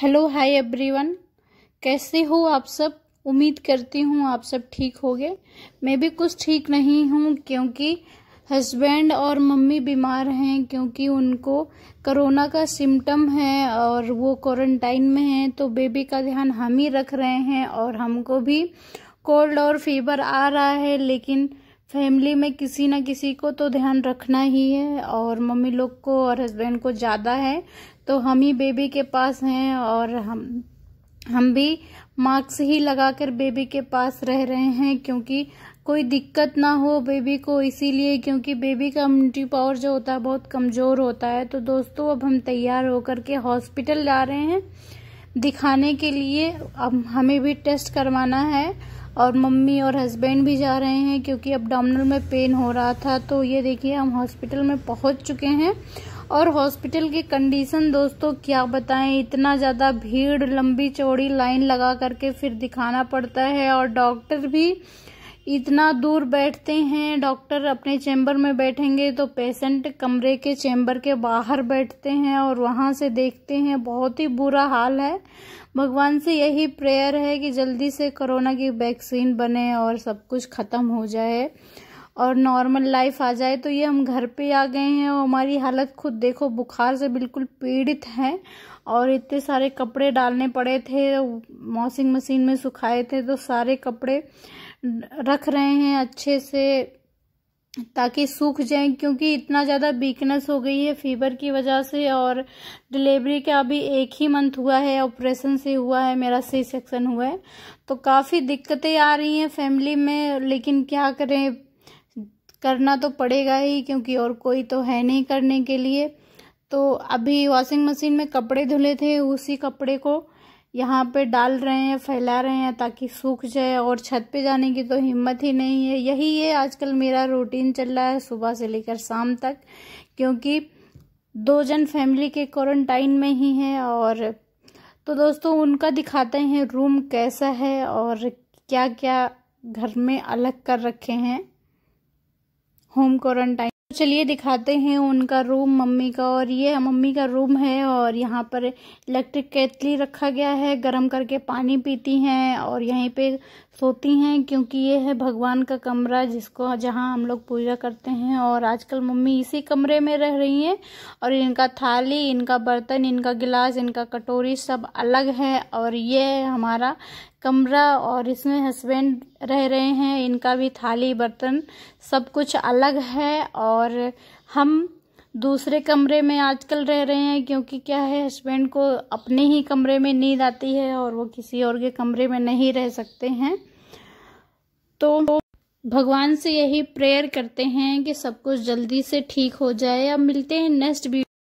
hello hi everyone कैसे हो आप सब उम्मीद करती हूँ आप सब ठीक होगे मैं भी कुछ ठीक नहीं हूँ क्योंकि हस्बैंड और मम्मी बीमार हैं क्योंकि उनको कोरोना का सिम्टम है और वो क्वारंटाइन में हैं तो बेबी का ध्यान हम ही रख रहे हैं और हमको भी कोल्ड और फीवर आ रहा है लेकिन फैमिली में किसी ना किसी को तो ध्यान रखना ही है और मम्मी लोग को और हस्बैंड को ज़्यादा है तो हम ही बेबी के पास हैं और हम हम भी मास्क ही लगाकर बेबी के पास रह रहे हैं क्योंकि कोई दिक्कत ना हो बेबी को इसीलिए क्योंकि बेबी का इम्यूनिटी पावर जो होता है बहुत कमज़ोर होता है तो दोस्तों अब हम तैयार होकर के हॉस्पिटल जा रहे हैं दिखाने के लिए अब हमें भी टेस्ट करवाना है और मम्मी और हस्बैंड भी जा रहे हैं क्योंकि अपडामिनल में पेन हो रहा था तो ये देखिए हम हॉस्पिटल में पहुंच चुके हैं और हॉस्पिटल की कंडीशन दोस्तों क्या बताएं इतना ज़्यादा भीड़ लंबी चौड़ी लाइन लगा करके फिर दिखाना पड़ता है और डॉक्टर भी इतना दूर बैठते हैं डॉक्टर अपने चैम्बर में बैठेंगे तो पेशेंट कमरे के चैम्बर के बाहर बैठते हैं और वहाँ से देखते हैं बहुत ही बुरा हाल है भगवान से यही प्रेयर है कि जल्दी से कोरोना की वैक्सीन बने और सब कुछ ख़त्म हो जाए और नॉर्मल लाइफ आ जाए तो ये हम घर पे आ गए हैं और हमारी हालत खुद देखो बुखार से बिल्कुल पीड़ित हैं और इतने सारे कपड़े डालने पड़े थे वॉशिंग मशीन में सुखाए थे तो सारे कपड़े रख रहे हैं अच्छे से ताकि सूख जाएं क्योंकि इतना ज़्यादा वीकनेस हो गई है फीवर की वजह से और डिलीवरी का अभी एक ही मंथ हुआ है ऑपरेशन से हुआ है मेरा सी सेक्शन हुआ है तो काफ़ी दिक्कतें आ रही हैं फैमिली में लेकिन क्या करें करना तो पड़ेगा ही क्योंकि और कोई तो है नहीं करने के लिए तो अभी वॉशिंग मशीन में कपड़े धुले थे उसी कपड़े को यहाँ पे डाल रहे हैं फैला रहे हैं ताकि सूख जाए और छत पे जाने की तो हिम्मत ही नहीं है यही है आजकल मेरा रूटीन चल रहा है सुबह से लेकर शाम तक क्योंकि दो जन फैमिली के क्वारंटाइन में ही हैं और तो दोस्तों उनका दिखाते हैं रूम कैसा है और क्या क्या घर में अलग कर रखे हैं होम क्वारंटाइन चलिए दिखाते हैं उनका रूम मम्मी का और ये मम्मी का रूम है और यहाँ पर इलेक्ट्रिक केतली रखा गया है गर्म करके पानी पीती हैं और यहीं पे सोती हैं क्योंकि ये है भगवान का कमरा जिसको जहाँ हम लोग पूजा करते हैं और आजकल मम्मी इसी कमरे में रह रही हैं और इनका थाली इनका बर्तन इनका गिलास इनका कटोरी सब अलग है और ये हमारा कमरा और इसमें हस्बैंड रह रहे हैं इनका भी थाली बर्तन सब कुछ अलग है और हम दूसरे कमरे में आजकल रह रहे हैं क्योंकि क्या है हस्बैंड को अपने ही कमरे में नींद आती है और वो किसी और के कमरे में नहीं रह सकते हैं तो भगवान से यही प्रेयर करते हैं कि सब कुछ जल्दी से ठीक हो जाए अब मिलते हैं नेक्स्ट वीडियो